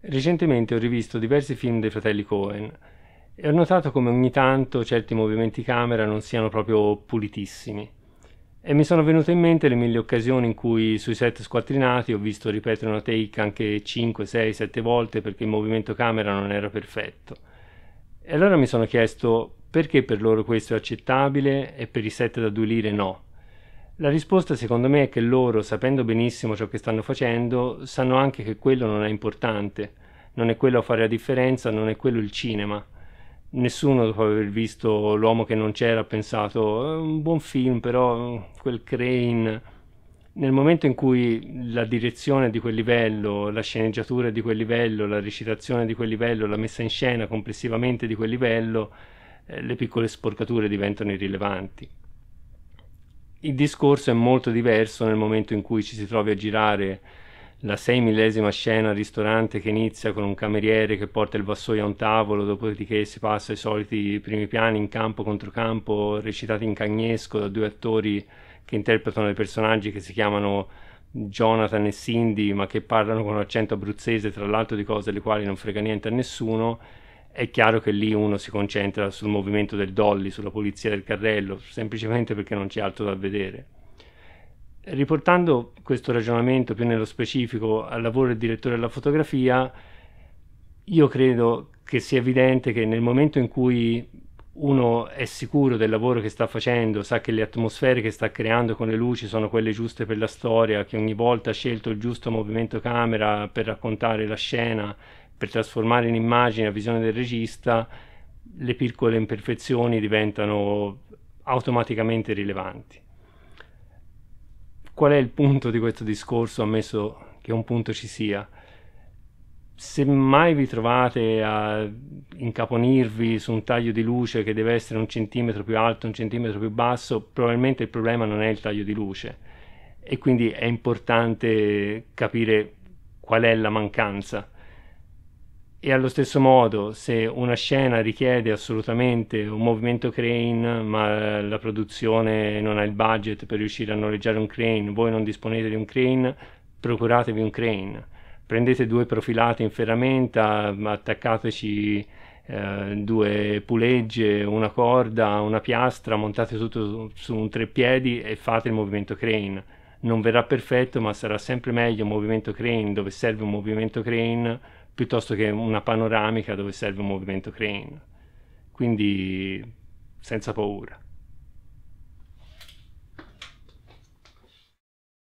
Recentemente ho rivisto diversi film dei fratelli Cohen e ho notato come ogni tanto certi movimenti camera non siano proprio pulitissimi. E mi sono venute in mente le mille occasioni in cui sui set squattrinati ho visto ripetere una take anche 5, 6, 7 volte perché il movimento camera non era perfetto. E allora mi sono chiesto perché per loro questo è accettabile e per i set da due lire no. La risposta secondo me è che loro, sapendo benissimo ciò che stanno facendo, sanno anche che quello non è importante, non è quello a fare la differenza, non è quello il cinema. Nessuno dopo aver visto L'uomo che non c'era ha pensato, è eh, un buon film però, quel Crane... Nel momento in cui la direzione di quel livello, la sceneggiatura di quel livello, la recitazione di quel livello, la messa in scena complessivamente di quel livello, eh, le piccole sporcature diventano irrilevanti il discorso è molto diverso nel momento in cui ci si trovi a girare la sei millesima scena al ristorante che inizia con un cameriere che porta il vassoio a un tavolo, dopodiché si passa ai soliti primi piani in campo contro campo, recitati in cagnesco da due attori che interpretano dei personaggi che si chiamano Jonathan e Cindy, ma che parlano con un accento abruzzese, tra l'altro di cose le quali non frega niente a nessuno è chiaro che lì uno si concentra sul movimento del dolly, sulla pulizia del carrello, semplicemente perché non c'è altro da vedere. Riportando questo ragionamento più nello specifico al lavoro del direttore della fotografia, io credo che sia evidente che nel momento in cui uno è sicuro del lavoro che sta facendo, sa che le atmosfere che sta creando con le luci sono quelle giuste per la storia, che ogni volta ha scelto il giusto movimento camera per raccontare la scena, per trasformare in immagine la visione del regista, le piccole imperfezioni diventano automaticamente rilevanti. Qual è il punto di questo discorso, ammesso che un punto ci sia? Se mai vi trovate a incaponirvi su un taglio di luce che deve essere un centimetro più alto, un centimetro più basso, probabilmente il problema non è il taglio di luce e quindi è importante capire qual è la mancanza e allo stesso modo, se una scena richiede assolutamente un movimento crane, ma la produzione non ha il budget per riuscire a noleggiare un crane, voi non disponete di un crane, procuratevi un crane. Prendete due profilate in ferramenta, attaccateci eh, due pulegge, una corda, una piastra, montate tutto su un treppiedi e fate il movimento crane. Non verrà perfetto, ma sarà sempre meglio un movimento crane dove serve un movimento crane piuttosto che una panoramica dove serve un movimento crane. Quindi senza paura.